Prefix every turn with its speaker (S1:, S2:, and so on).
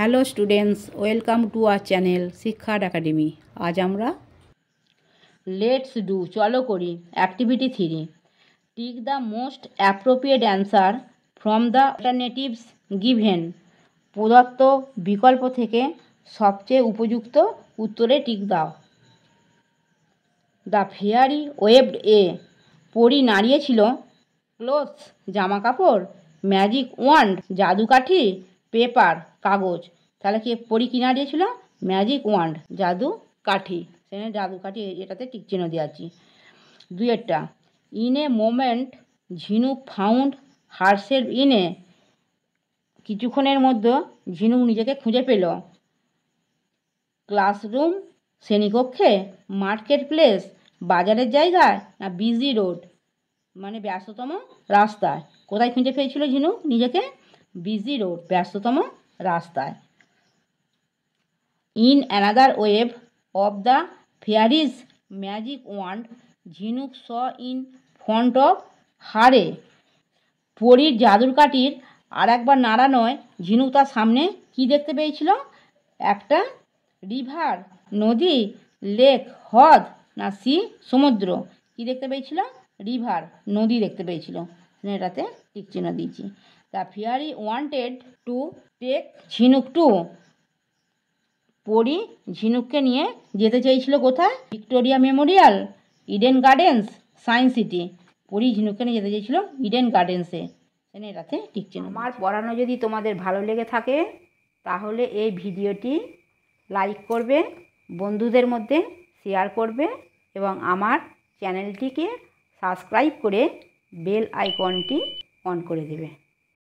S1: hello students welcome to our channel শিক্ষার academy আজ আমরা লেটস ডু চলো করি activity three tick the most appropriate answer from the alternatives given প্রদত্ত বিকল্প থেকে সবচেয়ে উপযুক্ত উত্তরে টিক দাও দ্য ফেয়ারি ওয়েবড এ পরি নাড়িয়েছিল ক্লোথস জামা কাপড় ম্যাজিক ওয়ান্ড জাদুকাঠি পেপার কাগজ তাহলে কি পড়ি কিনা দিয়েছিল ম্যাজিক ওয়ান্ড জাদু কাঠি সেখানে জাদু কাঠি এটাতে টিকচিহ্ন দিয়েছি দুয়েরটা in a moment Jhinuk found হার্সের ইনে কিছুক্ষণের মধ্যে ঝিনুক নিজেকে খুঁজে পেল ক্লাসরুম শ্রেণীকক্ষে মার্কেট প্লেস বাজারের জায়গায় না বিজি রোড মানে ব্যস্ততম রাস্তায় কোথায় খুঁজে পেয়েছিল ঝিনুক নিজেকে বিজি রোড ব্যস্ততম রাস্তায় in another wave of the fairy's magic wand Jhinuk saw in front of হারে পরীর জাদুর কাটির আর একবার নাড়া নয় ঝিনুক তার সামনে কি দেখতে পেয়েছিল একটা রিভার নদী লেক হ্রদ না সি সমুদ্র কি দেখতে পেয়েছিল রিভার নদী দেখতে পেয়েছিল এটাতে টিকচিহ্ন দিয়েছি the fairy wanted to take Jhinuk to পরী ঝিনুককে নিয়ে যেতে চাইছিল কোথায় Victoria Memorial Eden Gardens Science City পরী ঝিনুককে নিয়ে যেতে চাইছিল ইডেন গার্ডেন্সে সেখানে এটাতে টিকছে আমার পড়ানো যদি তোমাদের ভালো লেগে থাকে তাহলে এই ভিডিওটি লাইক করবে বন্ধুদের মধ্যে শেয়ার করবে এবং আমার চ্যানেলটিকে সাবস্ক্রাইব করে বেল আইকনটি অন করে দেবে